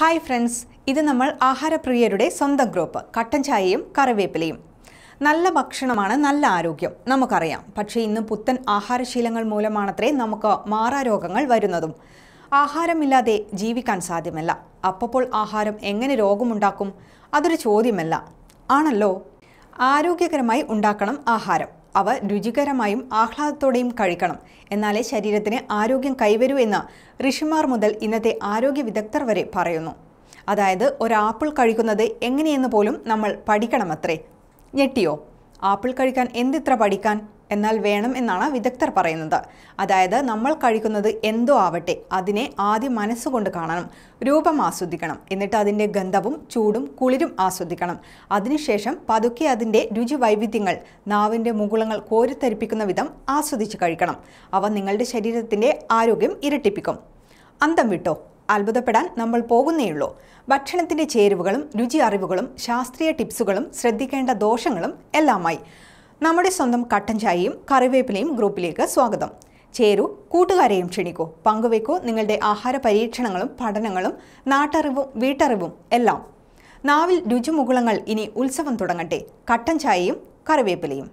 hi friends ഇത് നമ്മൾ ആഹാരപ്രിയരുടെ സ്വന്തം ഗ്രൂപ്പ് കട്ടൻ ചായയും കറിവേപ്പിലയും നല്ല ഭക്ഷണമാണ് നല്ല ആരോഗ്യം നമുക്കറിയാം പക്ഷേ ഇന്ന് പുത്തൻ ആഹാരശീലങ്ങൾ മൂലമാണത്രേ നമുക്ക് മാറാരോഗങ്ങൾ വരുന്നതും ആഹാരമില്ലാതെ ജീവിക്കാൻ സാധ്യമല്ല അപ്പോൾ ആഹാരം എങ്ങനെ രോഗമുണ്ടാക്കും അതൊരു ചോദ്യമല്ല ആണല്ലോ ആരോഗ്യകരമായി ഉണ്ടാക്കണം ആഹാരം അവ രുചികരമായും ആഹ്ലാദത്തോടെയും കഴിക്കണം എന്നാലേ ശരീരത്തിന് ആരോഗ്യം കൈവരൂ എന്ന് ഋഷിമാർ മുതൽ ഇന്നത്തെ ആരോഗ്യ വിദഗ്ധർ വരെ പറയുന്നു അതായത് ഒരാപ്പിൾ കഴിക്കുന്നത് എങ്ങനെയെന്ന് പോലും നമ്മൾ പഠിക്കണമത്രേ ഞെട്ടിയോ ആപ്പിൾ കഴിക്കാൻ എന്തിത്ര പഠിക്കാൻ എന്നാൽ വേണം എന്നാണ് വിദഗ്ധർ പറയുന്നത് അതായത് നമ്മൾ കഴിക്കുന്നത് എന്തോ ആവട്ടെ അതിനെ ആദ്യം മനസ്സുകൊണ്ട് കാണണം രൂപം ആസ്വദിക്കണം എന്നിട്ട് അതിൻ്റെ ഗന്ധവും ചൂടും കുളിരും ആസ്വദിക്കണം അതിനുശേഷം പതുക്കെ അതിൻ്റെ രുചി വൈവിധ്യങ്ങൾ നാവിൻ്റെ മുകുളങ്ങൾ കോരിത്തരിപ്പിക്കുന്ന വിധം ആസ്വദിച്ച് കഴിക്കണം അവ നിങ്ങളുടെ ശരീരത്തിൻ്റെ ആരോഗ്യം ഇരട്ടിപ്പിക്കും അന്തം വിട്ടോ അത്ഭുതപ്പെടാൻ നമ്മൾ പോകുന്നേയുള്ളൂ ഭക്ഷണത്തിൻ്റെ ചേരുവകളും രുചി അറിവുകളും ശാസ്ത്രീയ ടിപ്സുകളും ശ്രദ്ധിക്കേണ്ട ദോഷങ്ങളും എല്ലാമായി നമ്മുടെ സ്വന്തം കട്ടൻ ചായയും കറിവേപ്പിലയും ഗ്രൂപ്പിലേക്ക് സ്വാഗതം ചേരൂ കൂട്ടുകാരെയും ക്ഷണിക്കൂ പങ്കുവെക്കൂ നിങ്ങളുടെ ആഹാര പരീക്ഷണങ്ങളും പഠനങ്ങളും നാട്ടറിവും വീട്ടറിവും എല്ലാം നാവിൽ രുചിമുകുളങ്ങൾ ഇനി ഉത്സവം തുടങ്ങട്ടെ കട്ടൻ ചായയും കറിവേപ്പിലയും